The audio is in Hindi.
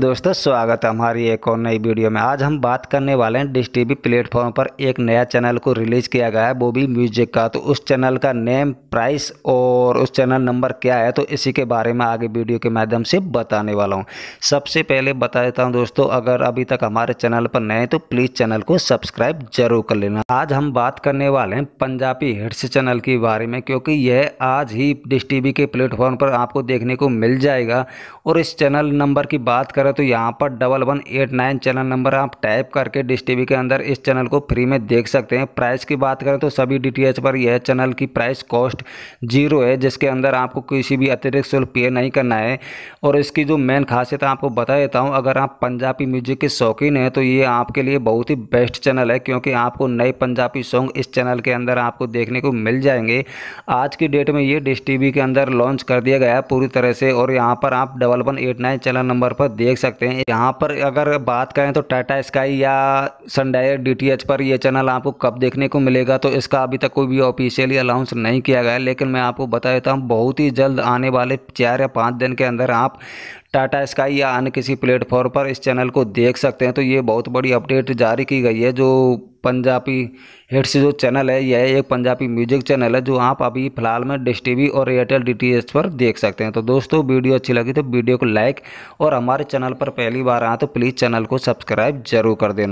दोस्तों स्वागत है हमारी एक और नई वीडियो में आज हम बात करने वाले हैं डिश टीवी प्लेटफॉर्म पर एक नया चैनल को रिलीज़ किया गया है वो भी म्यूजिक का तो उस चैनल का नेम प्राइस और उस चैनल नंबर क्या है तो इसी के बारे में आगे वीडियो के माध्यम से बताने वाला हूँ सबसे पहले बता देता हूँ दोस्तों अगर अभी तक हमारे चैनल पर नए हैं तो प्लीज़ चैनल को सब्सक्राइब जरूर कर लेना आज हम बात करने वाले हैं पंजाबी हिट्स चैनल के बारे में क्योंकि यह आज ही डिश टीवी के प्लेटफॉर्म पर आपको देखने को मिल जाएगा और इस चैनल नंबर की बात करें करें तो यहाँ पर double one eight nine channel number आप टाइप करके डिश टी के अंदर इस चैनल को फ्री में देख सकते हैं प्राइस की बात करें तो सभी डी पर यह चैनल की प्राइस कॉस्ट जीरो है जिसके अंदर आपको किसी भी अतिरिक्त शुल्क पे नहीं करना है और इसकी जो मेन खासियत आपको बता देता हूँ अगर आप पंजाबी म्यूजिक के शौकीन हैं तो ये आपके लिए बहुत ही बेस्ट चैनल है क्योंकि आपको नए पंजाबी सॉन्ग इस चैनल के अंदर आपको देखने को मिल जाएंगे आज की डेट में ये डिश टी के अंदर लॉन्च कर दिया गया है पूरी तरह से और यहाँ पर आप double one eight nine channel number पर देख देख सकते हैं यहाँ पर अगर बात करें तो टाटा स्काई या सनडायर डी पर यह चैनल आपको कब देखने को मिलेगा तो इसका अभी तक कोई भी ऑफिशियली अनाउंस नहीं किया गया लेकिन मैं आपको बता देता हूँ बहुत ही जल्द आने वाले चार या पाँच दिन के अंदर आप टाटा स्काई या अन्य किसी प्लेटफॉर्म पर इस चैनल को देख सकते हैं तो ये बहुत बड़ी अपडेट जारी की गई है जो पंजाबी हिट्स जो चैनल है यह एक पंजाबी म्यूजिक चैनल है जो आप अभी फिलहाल में डिश टीवी और एयरटेल डीटीएच पर देख सकते हैं तो दोस्तों वीडियो अच्छी लगी तो वीडियो को लाइक और हमारे चैनल पर पहली बार आए तो प्लीज़ चैनल को सब्सक्राइब जरूर कर देना